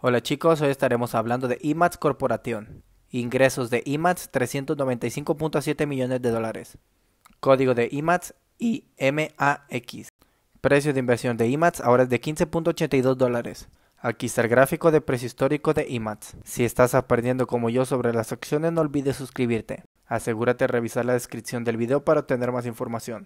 Hola chicos, hoy estaremos hablando de IMAX Corporation. Ingresos de IMAX, 395.7 millones de dólares. Código de IMATS IMAX. Precio de inversión de IMAX, ahora es de 15.82 dólares. Aquí está el gráfico de precio histórico de IMAX. Si estás aprendiendo como yo sobre las acciones no olvides suscribirte. Asegúrate de revisar la descripción del video para obtener más información.